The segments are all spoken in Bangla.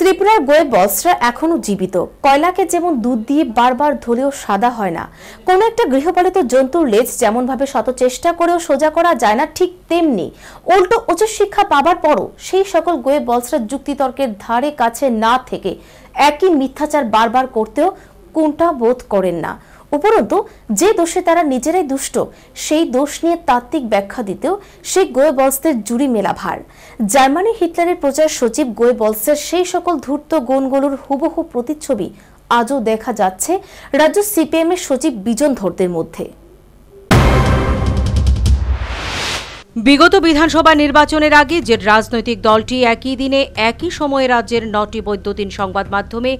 ত্রিপুরার গোয়ে বসরা এখনও জীবিত কয়লাকে যেমন দুধ দিয়ে বারবার ধরেও সাদা হয় না কোনো একটা গৃহপালিত জন্তুর লেজ যেমনভাবে শত চেষ্টা করেও সোজা করা যায় না ঠিক তেমনি উল্টো উচ্চ শিক্ষা পাবার পরও সেই সকল গোয়ে বলসরা যুক্তিতর্কের ধারে কাছে না থেকে একই মিথ্যাচার বারবার করতেও কোনটা বোধ করেন না উপরন্তু যে দোষে তারা নিজেরাই দুষ্ট সেই দোষ নিয়ে তাত্ত্বিক ব্যাখ্যা দিতেও সেই গোয়েবলসদের জুড়ি মেলা ভার জার্মানি হিটলারের প্রচার সচিব বলসের সেই সকল ধূর্ত গুণগুলোর হুবহু প্রতিচ্ছবি আজও দেখা যাচ্ছে রাজ্য সিপিএমের সচিব বিজন ধরদের মধ্যে বিগত বিধানসভা নির্বাচনের আগে যে রাজনৈতিক দলটি একই দিনে একই সময়ে রাজ্যের নটি বৈদ্যুতিন সংবাদ মাধ্যমে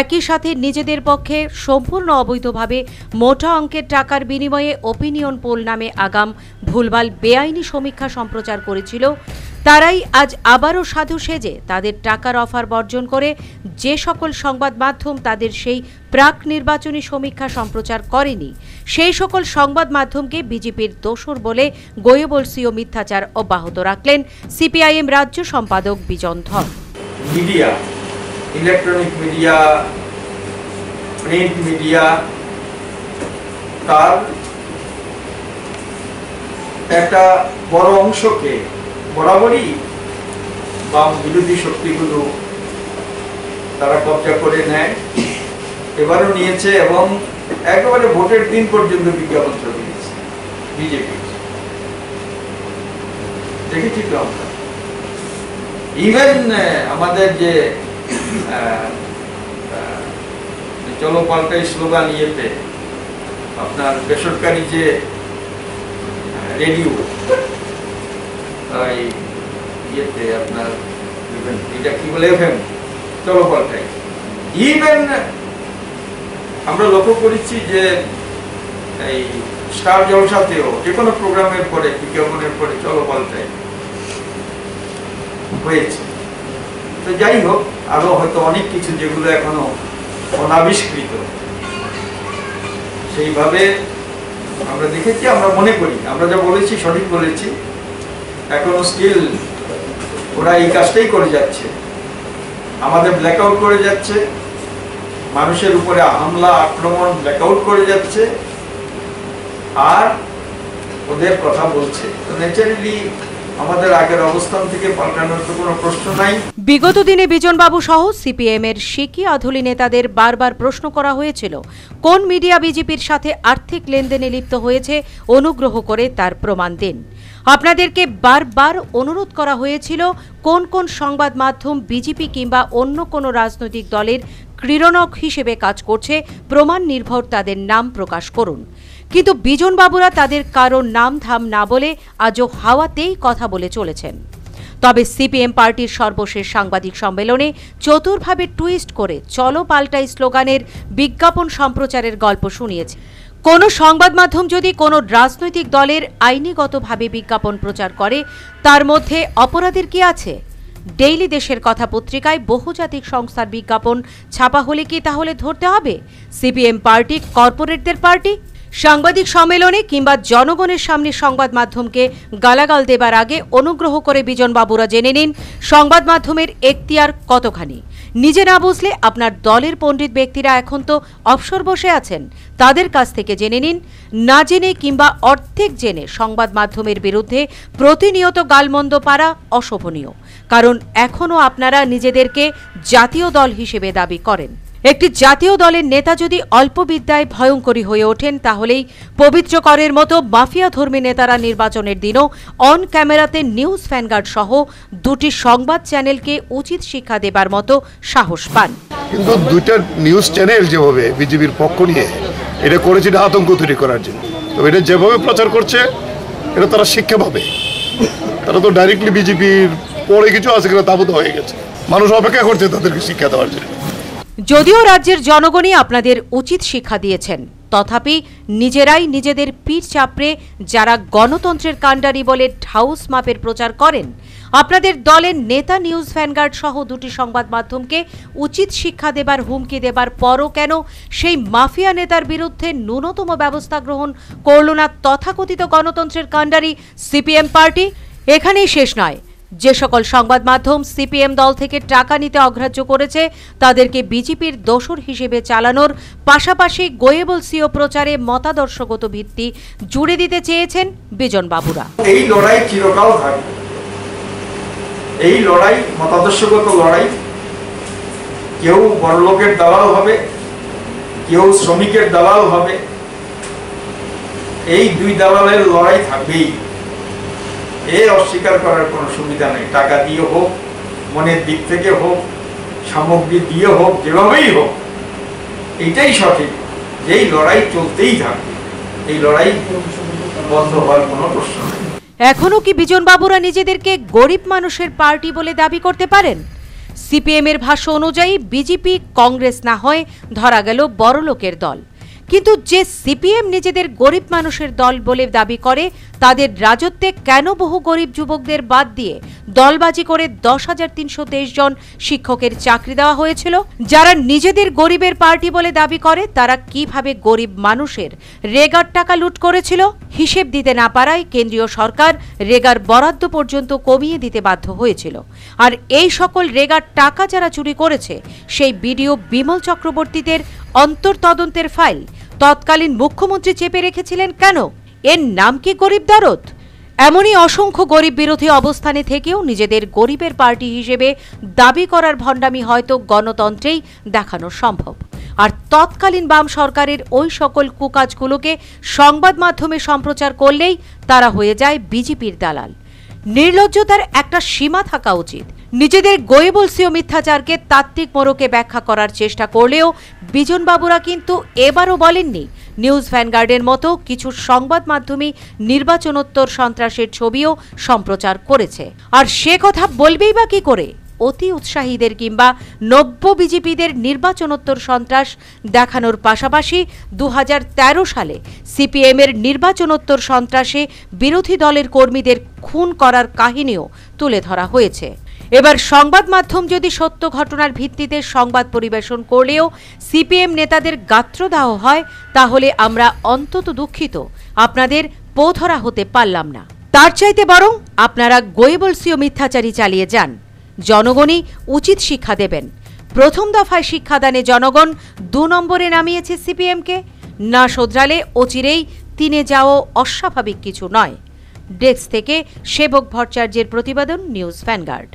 একই সাথে নিজেদের পক্ষে সম্পূর্ণ অবৈধভাবে মোটা অঙ্কের টাকার বিনিময়ে ওপিনিয়ন পোল নামে আগাম ভুলভাল বেআইনি সমীক্ষা সম্প্রচার করেছিল তারাই আজ আবারও সাধু সেজে তাদের টাকার অফার বর্জন করে যে সকল সংবাদ মাধ্যম তাদের সেই প্রাক নির্বাচনী সমীক্ষা সম্প্রচার করেনি সেই সকল সংবাদ মাধ্যমকে বিজেপির দোষর বলে গোয়েবলসীয় মিথ্যাচার অব্যাহত রাখলেন সিপিআইএম রাজ্য সম্পাদক Bijan Dhar media electronic media print media তার একটা বড় অংশকে বরাবরই বাম বিরোধী শক্তিগুলো তারা কবজা করে নেয় এবারও নিয়েছে এবং একেবারে ভোটের দিন পর্যন্ত বিজ্ঞাপন চলে গেছে বিজেপি দেখেছি তো আমরা ইভেন আমাদের যে চলো পাল্টা স্লোগান ইয়েতে আপনার বেসরকারি যে রেডিও আমরা লক্ষ্য করেছি যে এই স্টার জলসাতেও যে কোনো প্রোগ্রামের পরে বিজ্ঞাপনের পরে চলো পাল্টাই হয়েছে তো যাই হোক আরো হয়তো অনেক কিছু যেগুলো এখনো অনাবিষ্কৃত সেইভাবে আমরা দেখেছি আমরা মনে করি আমরা যা বলেছি সঠিক বলেছি এখনো স্টিল ওরা এই কাজটাই করে যাচ্ছে আমাদের ব্ল্যাকআউট করে যাচ্ছে মানুষের উপরে হামলা আক্রমণ ব্ল্যাকআউট করে যাচ্ছে আর ওদের কথা বলছে তো ন্যাচারালি আমাদের আগের অবস্থান থেকে পাল্টানোর তো কোনো প্রশ্ন নাই বিগত দিনে বিজনবাবু সহ সিপিএম এর আধুলি নেতাদের বারবার প্রশ্ন করা হয়েছিল কোন মিডিয়া বিজেপির সাথে আর্থিক লেনদেনে লিপ্ত হয়েছে অনুগ্রহ করে তার প্রমাণ দিন আপনাদেরকে বারবার অনুরোধ করা হয়েছিল কোন কোন সংবাদ মাধ্যম বিজেপি কিংবা অন্য কোনো রাজনৈতিক দলের ক্রীড়নক হিসেবে কাজ করছে প্রমাণ নির্ভর তাদের নাম প্রকাশ করুন কিন্তু বিজনবাবুরা তাদের কারো নাম ধাম না বলে আজও হাওয়াতেই কথা বলে চলেছেন তবে সিপিএম পার্টির সর্বশেষ সাংবাদিক সম্মেলনে চতুরভাবে টুইস্ট করে চলো পাল্টাই স্লোগানের বিজ্ঞাপন সম্প্রচারের গল্প শুনিয়েছে কোনো সংবাদ মাধ্যম যদি কোনো রাজনৈতিক দলের আইনিগতভাবে বিজ্ঞাপন প্রচার করে তার মধ্যে অপরাধের কি আছে ডেইলি দেশের কথা পত্রিকায় বহুজাতিক সংস্থার বিজ্ঞাপন ছাপা হলে কি তাহলে ধরতে হবে সিপিএম পার্টি কর্পোরেটদের পার্টি সাংবাদিক সম্মেলনে কিংবা জনগণের সামনে সংবাদ মাধ্যমকে গালাগাল দেবার আগে অনুগ্রহ করে বিজনবাবুরা জেনে নিন সংবাদ মাধ্যমের এখতিয়ার কতখানি নিজে না বুঝলে আপনার দলের পণ্ডিত ব্যক্তিরা এখন তো অবসর বসে আছেন তাদের কাছ থেকে জেনে নিন না জেনে কিংবা অর্ধেক জেনে সংবাদ মাধ্যমের বিরুদ্ধে প্রতিনিয়ত গালমন্দ পারা অশোভনীয় কারণ এখনও আপনারা নিজেদেরকে জাতীয় দল হিসেবে দাবি করেন একটি জাতীয় দলের নেতা যদি অল্প বিদ্যায় ভয়ঙ্করী হয়ে ওঠেন তাহলেই পবিত্র করের মতো মাফিয়া ধর্মী নেতারা নির্বাচনের দিনও অন ক্যামেরাতে নিউজ ফ্যানগার্ড সহ দুটি সংবাদ চ্যানেলকে উচিত শিক্ষা দেবার মতো সাহস পান কিন্তু দুইটা নিউজ চ্যানেল যেভাবে বিজেপির পক্ষ নিয়ে এটা করেছে এটা আতঙ্ক তৈরি করার জন্য তো এটা যেভাবে প্রচার করছে এটা তারা শিক্ষা পাবে তারা তো ডাইরেক্টলি বিজেপির পরে কিছু আছে কিনা তাবুত হয়ে গেছে মানুষ অপেক্ষা করছে তাদেরকে শিক্ষা দেওয়ার জন্য যদিও রাজ্যের জনগণই আপনাদের উচিত শিক্ষা দিয়েছেন তথাপি নিজেরাই নিজেদের পিঠ চাপড়ে যারা গণতন্ত্রের কাণ্ডারি বলে ঢাউস মাপের প্রচার করেন আপনাদের দলের নেতা নিউজ ভ্যানগার্ড সহ দুটি সংবাদ মাধ্যমকে উচিত শিক্ষা দেবার হুমকি দেবার পরও কেন সেই মাফিয়া নেতার বিরুদ্ধে ন্যূনতম ব্যবস্থা গ্রহণ করল না তথাকথিত গণতন্ত্রের কাণ্ডারি সিপিএম পার্টি এখানেই শেষ নয় যে সকল সংবাদ মাধ্যম সিপিএম দল থেকে টাকা নিতে অগ্রাহ্য করেছে তাদেরকে বিজেপির দোসর হিসেবে চালানোর পাশাপাশি গোয়েবল সিও প্রচারে মতাদর্শগত ভিত্তি জুড়ে দিতে চেয়েছেন বিজন বাবুরা এই লড়াই চিরকাল থাকবে এই লড়াই মতাদর্শগত লড়াই কেউ বড়লোকের দালাল হবে কেউ শ্রমিকের দালাল হবে এই দুই দালালের লড়াই থাকবেই এ অস্বীকার করার কোনো সুবিধা নেই টাকা দিয়ে হোক মনের দিক থেকে হোক সামগ্রী দিয়ে হোক যেভাবেই হোক এটাই সঠিক যে এই লড়াই চলতেই থাকবে এই লড়াই বন্ধ হওয়ার কোনো প্রশ্ন নেই এখনও কি বিজনবাবুরা নিজেদেরকে গরিব মানুষের পার্টি বলে দাবি করতে পারেন সিপিএমের ভাষ্য অনুযায়ী বিজেপি কংগ্রেস না হয় ধরা গেল বড়লোকের দল কিন্তু যে সিপিএম নিজেদের গরিব মানুষের দল বলে দাবি করে তাদের রাজত্বে কেন বহু গরিব যুবকদের বাদ দিয়ে দলবাজি করে দশ হাজার তিনশো তেইশ জন শিক্ষকের চাকরি দেওয়া হয়েছিল যারা নিজেদের গরিবের পার্টি বলে দাবি করে তারা কিভাবে গরিব মানুষের রেগার টাকা লুট করেছিল হিসেব দিতে না পারায় কেন্দ্রীয় সরকার রেগার বরাদ্দ পর্যন্ত কমিয়ে দিতে বাধ্য হয়েছিল আর এই সকল রেগার টাকা যারা চুরি করেছে সেই বিডিও বিমল চক্রবর্তীদের অন্তর তদন্তের ফাইল তৎকালীন মুখ্যমন্ত্রী চেপে রেখেছিলেন কেন এর নাম কি গরিব দারদ এমনই অসংখ্য গরিব বিরোধী অবস্থানে থেকেও নিজেদের গরিবের পার্টি হিসেবে দাবি করার ভণ্ডামি হয়তো গণতন্ত্রেই দেখানো সম্ভব আর তৎকালীন বাম সরকারের ওই সকল কুকাজগুলোকে সংবাদ মাধ্যমে সম্প্রচার করলেই তারা হয়ে যায় বিজেপির দালাল নির্লজ্জতার একটা সীমা থাকা উচিত নিজেদের গয়েবলসীয় মিথ্যাচারকে তাত্ত্বিক মোড়কে ব্যাখ্যা করার চেষ্টা করলেও বিজনবাবুরা কিন্তু এবারও বলেননি নিউজ ফ্যানগার্ডের মতো কিছু সংবাদ মাধ্যমে নির্বাচনোত্তর সন্ত্রাসের ছবিও সম্প্রচার করেছে আর সে কথা বলবেই বা কি করে অতি উৎসাহীদের কিংবা নব্য বিজেপিদের নির্বাচনোত্তর সন্ত্রাস দেখানোর পাশাপাশি দু সালে সিপিএমের নির্বাচনোত্তর সন্ত্রাসে বিরোধী দলের কর্মীদের খুন করার কাহিনীও তুলে ধরা হয়েছে এবার সংবাদ মাধ্যম যদি সত্য ঘটনার ভিত্তিতে সংবাদ পরিবেশন করলেও সিপিএম নেতাদের গাত্রদাহ হয় তাহলে আমরা অন্তত দুঃখিত আপনাদের পোধরা হতে পারলাম না তার চাইতে বরং আপনারা গোয়েবলসীয় মিথ্যাচারী চালিয়ে যান জনগণই উচিত শিক্ষা দেবেন প্রথম দফায় শিক্ষাদানে জনগণ দু নম্বরে নামিয়েছে সিপিএমকে না শোধরালে অচিরেই তিনে যাওয়া অস্বাভাবিক কিছু নয় ডেস্ক থেকে সেবক ভট্টাচার্যের প্রতিবেদন নিউজ ফ্যানগার্ড